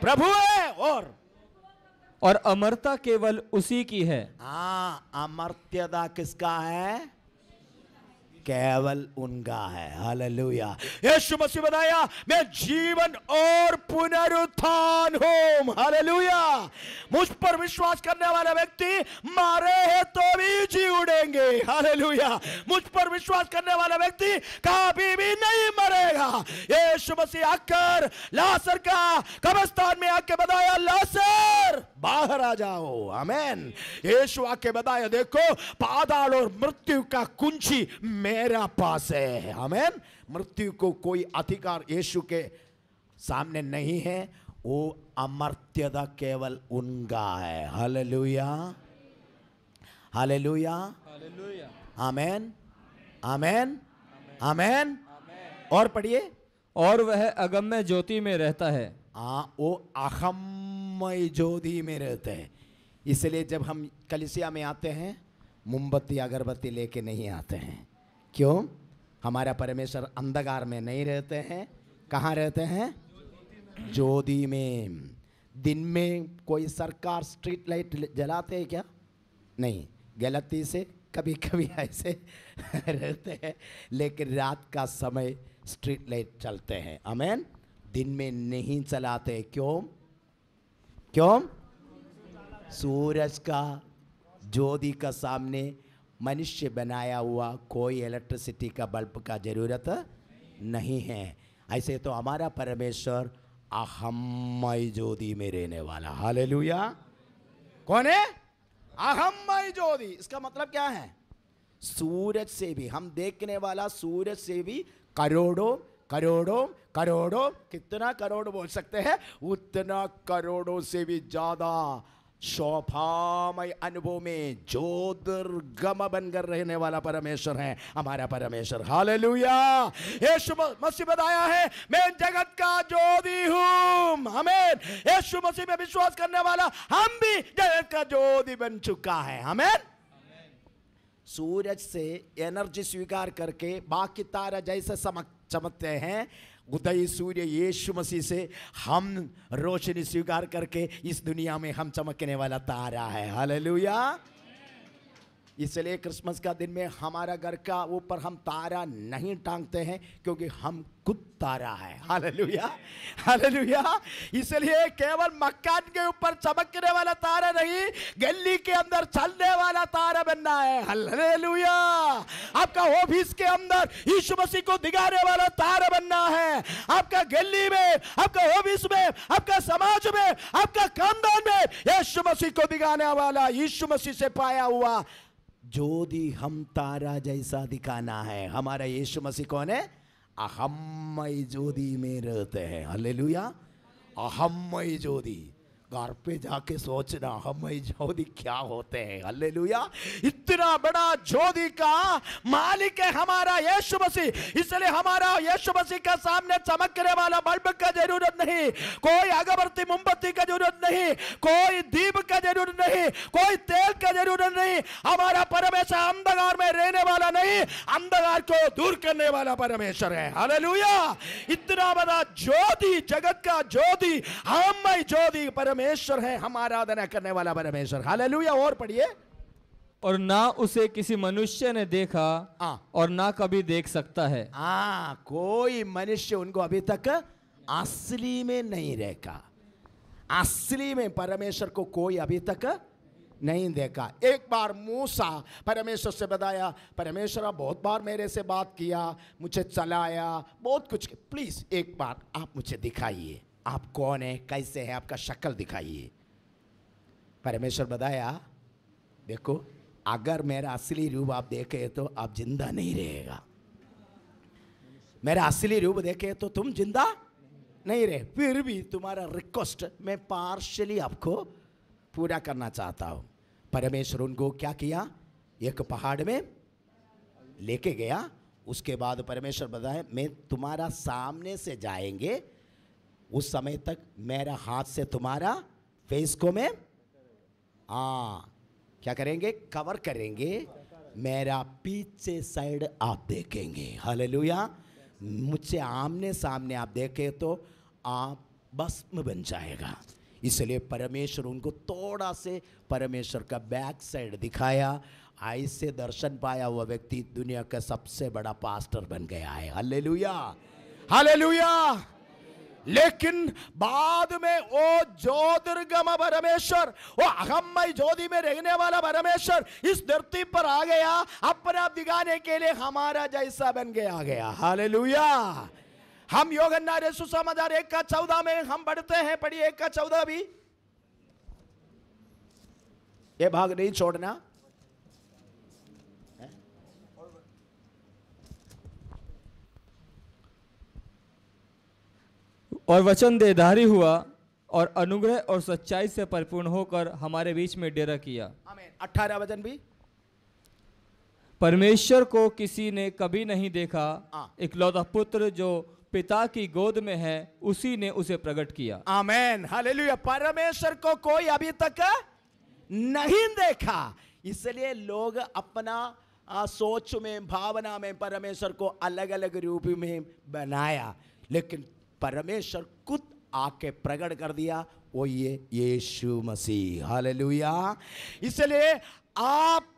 प्रभु है और और अमरता केवल उसी की है हा अमर्त्यदा किसका है केवल उनका है हालेलुया यीशु मसीह बताया मैं जीवन और पुनरुत्थान हूं हालेलुया मुझ पर विश्वास करने वाला व्यक्ति मारे है तो भी जी उड़ेंगे हालेलुया मुझ पर विश्वास करने वाला व्यक्ति कभी भी नहीं मरेगा यीशु मसीह आकर लासर का कब्रस्तान में आके बताया लासर बाहर आ जाओ अमेन यीशु आके बताया देखो पादाल और मृत्यु का कुंजी मेरा पास है अमेन मृत्यु को कोई अधिकार यीशु के सामने नहीं है वो अमर्त्यदा केवल उनका है हले लुया हले लुया अमेन अमेन अमेन और पढ़िए और वह अगम्य ज्योति में रहता है आ, हाँ, वो अहम मुंबई ज्योति में रहते हैं इसलिए जब हम कलिसिया में आते हैं मोमबत्ती अगरबत्ती लेके नहीं आते हैं क्यों हमारा परमेश्वर अंधकार में नहीं रहते हैं कहाँ रहते हैं ज्योति में दिन में कोई सरकार स्ट्रीट लाइट जलाते हैं क्या नहीं गलती से कभी कभी ऐसे रहते हैं लेकिन रात का समय स्ट्रीट लाइट चलते हैं अमेन दिन में नहीं चलाते क्यों क्यों सूरज का ज्योति का सामने मनुष्य बनाया हुआ कोई इलेक्ट्रिसिटी का बल्ब का जरूरत नहीं है ऐसे तो हमारा परमेश्वर अहमय ज्योति में रहने वाला हाल कौन है अहमय ज्योति इसका मतलब क्या है सूरज से भी हम देखने वाला सूरज से भी करोड़ों करोड़ों करोड़ों कितना करोड़ बोल सकते हैं उतना करोड़ों से भी ज्यादा शोभामय अनुभव में जो दुर्गम बनकर रहने वाला परमेश्वर है हमारा परमेश्वर हालेलुया यीशु मसीह बताया है मैं जगत का ज्योति हूं हमें यीशु मसीह में विश्वास करने वाला हम भी जगत का ज्योति बन चुका है हमें सूरज से एनर्जी स्वीकार करके बाकी तारा जैसे समक चमकते हैं उदय सूर्य यीशु मसीह से हम रोशनी स्वीकार करके इस दुनिया में हम चमकने वाला तारा है हालेलुया इसलिए क्रिसमस का दिन में हमारा घर का ऊपर हम तारा नहीं टांगते हैं क्योंकि हम खुद तारा है हालेलुया हालेलुया इसलिए केवल मकान के ऊपर चमकने वाला तारा नहीं गली के अंदर चलने वाला तारा बनना है हालेलुया आपका ऑफिस के अंदर यीशु मसीह को दिखाने वाला तारा बनना है आपका गली में आपका ऑफिस में आपका समाज में आपका खानदान में यीशु मसीह को दिखाने वाला यीशु मसीह से पाया हुआ ज्योति हम तारा जैसा दिखाना है हमारा यीशु मसीह कौन है मई ज्योति में रहते हैं हले लुया मई ज्योति घर पे जाके सोचना हम जोधी क्या होते हैं हल्लेलुया इतना बड़ा जोधी का मालिक है हमारा यशु मसीह इसलिए हमारा यशु मसीह का सामने चमकने वाला बल्ब का जरूरत नहीं कोई अगरबत्ती मोमबत्ती का जरूरत नहीं कोई दीप का जरूरत नहीं कोई तेल का जरूरत नहीं हमारा परमेश्वर अंधकार में रहने वाला नहीं अंधकार को दूर करने वाला परमेश्वर है हल्लेलुया इतना बड़ा ज्योति जगत का ज्योति हम ज्योति परमेश्वर परमेश्वर है हम आराधना करने वाला परमेश्वर हालेलुया और पढ़िए और ना उसे किसी मनुष्य ने देखा आ, हाँ। और ना कभी देख सकता है आ, हाँ, कोई मनुष्य उनको अभी तक असली में नहीं देखा असली में परमेश्वर को कोई अभी तक नहीं देखा एक बार मूसा परमेश्वर से बताया परमेश्वर बहुत बार मेरे से बात किया मुझे चलाया बहुत कुछ प्लीज़ एक बार आप मुझे दिखाइए आप कौन है कैसे हैं आपका शक्ल दिखाइए परमेश्वर बताया देखो अगर मेरा असली रूप आप देखे तो आप जिंदा नहीं रहेगा मेरा असली रूप देखे तो तुम जिंदा नहीं रहे फिर भी तुम्हारा रिक्वेस्ट मैं पार्शली आपको पूरा करना चाहता हूं परमेश्वर उनको क्या किया एक पहाड़ में लेके गया उसके बाद परमेश्वर बताए मैं तुम्हारा सामने से जाएंगे उस समय तक मेरा हाथ से तुम्हारा फेस को मैं आ क्या करेंगे कवर करेंगे मेरा पीछे साइड आप देखेंगे हालेलुया मुझसे आमने सामने आप देखें तो आप भस्म बन जाएगा इसलिए परमेश्वर उनको थोड़ा से परमेश्वर का बैक साइड दिखाया आई से दर्शन पाया वह व्यक्ति दुनिया का सबसे बड़ा पास्टर बन गया है हालेलुया हालेलुया लेकिन बाद में जो ज्योतिर्गम परमेश्वर वो अहमय ज्योति में रहने वाला परमेश्वर इस धरती पर आ गया अपना दिखाने के लिए हमारा जैसा बन गया गया हाले हम योग सुसमाचार एक का चौदह में हम बढ़ते हैं पढ़िए एक का चौदह भी ये भाग नहीं छोड़ना और वचन देधारी हुआ और अनुग्रह और सच्चाई से परिपूर्ण होकर हमारे बीच में डेरा किया अठारह वचन भी परमेश्वर को किसी ने कभी नहीं देखा हाँ। इकलौता पुत्र जो पिता की गोद में है उसी ने उसे प्रकट किया आमेन हालेलुया परमेश्वर को कोई अभी तक नहीं देखा इसलिए लोग अपना आ, सोच में भावना में परमेश्वर को अलग अलग रूप में बनाया लेकिन परमेश्वर खुद आके प्रकट कर दिया वो ये यीशु मसीह हालेलुया इसलिए आप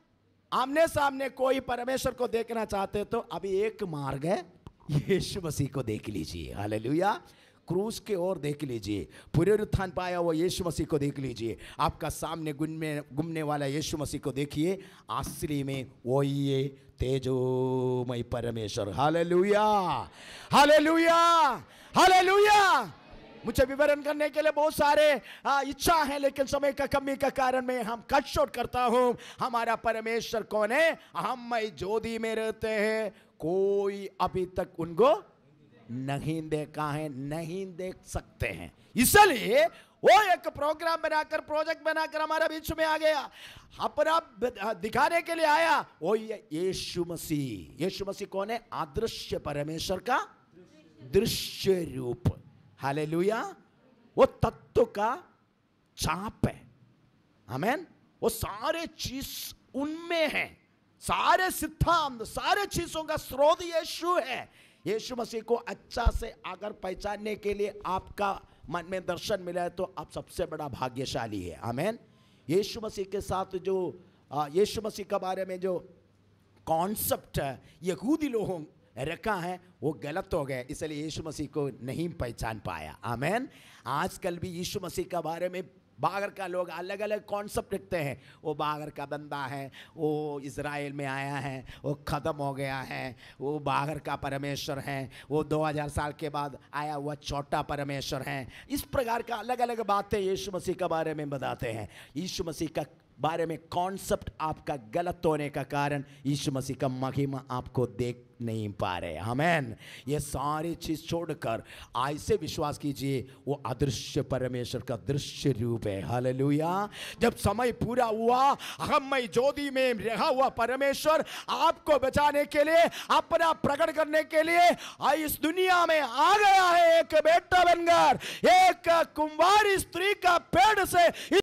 आमने सामने कोई परमेश्वर को देखना चाहते तो अभी एक मार्ग है यीशु मसीह को देख लीजिए हालेलुया क्रूस के ओर देख लीजिए पुनरुत्थान पाया हुआ यीशु मसीह को देख लीजिए आपका सामने गुनमे गुमने वाला यीशु मसीह को देखिए आश्री में वो ये तेजोमय परमेश्वर हालेलुया हालेलुया हालेलुया मुझे विवरण करने के लिए बहुत सारे आ, इच्छा है लेकिन समय का कमी का कारण मैं हम कट शॉट करता हूं हमारा परमेश्वर कौन है हम मई जोधी में रहते हैं कोई अभी तक उनको नहीं देखा है नहीं देख सकते हैं इसलिए वो एक प्रोग्राम बनाकर प्रोजेक्ट बनाकर हमारे बीच में आ गया अपना दिखाने के लिए आया वो ये यीशु मसीह यीशु मसीह कौन है आदृश्य परमेश्वर का दृश्य रूप हाले वो तत्व का चाप है हमें वो सारे चीज उनमें है सारे सिद्धांत सारे चीजों का स्रोत यीशु है यीशु मसीह को अच्छा से अगर पहचानने के लिए आपका मन में दर्शन मिला है तो आप सबसे बड़ा भाग्यशाली है आमेन यीशु मसीह के साथ जो यीशु मसीह के बारे में जो कॉन्सेप्ट है यहूदी लोगों रखा है वो गलत हो गए इसलिए यीशु मसीह को नहीं पहचान पाया आमेन आजकल भी यीशु मसीह के बारे में बागर का लोग अलग अलग कॉन्सेप्ट लिखते हैं वो बागर का बंदा है वो इसराइल में आया है वो ख़त्म हो गया है वो बागर का परमेश्वर है वो 2000 साल के बाद आया हुआ छोटा परमेश्वर है इस प्रकार का अलग अलग बातें यीशु मसीह के बारे में बताते हैं यीशु मसीह का बारे में कॉन्सेप्ट आपका गलत होने का कारण यीशु मसीह का महिमा आपको देख नहीं पा रहे हमेन ये सारी चीज़ छोड़कर ऐसे विश्वास कीजिए वो अदृश्य परमेश्वर का दृश्य रूप है हालेलुया जब समय पूरा हुआ हम मैं ज्योति में रहा हुआ परमेश्वर आपको बचाने के लिए अपना प्रकट करने के लिए इस दुनिया में आ गया है एक बेटा बनकर एक कुंवारी स्त्री का पेड़ से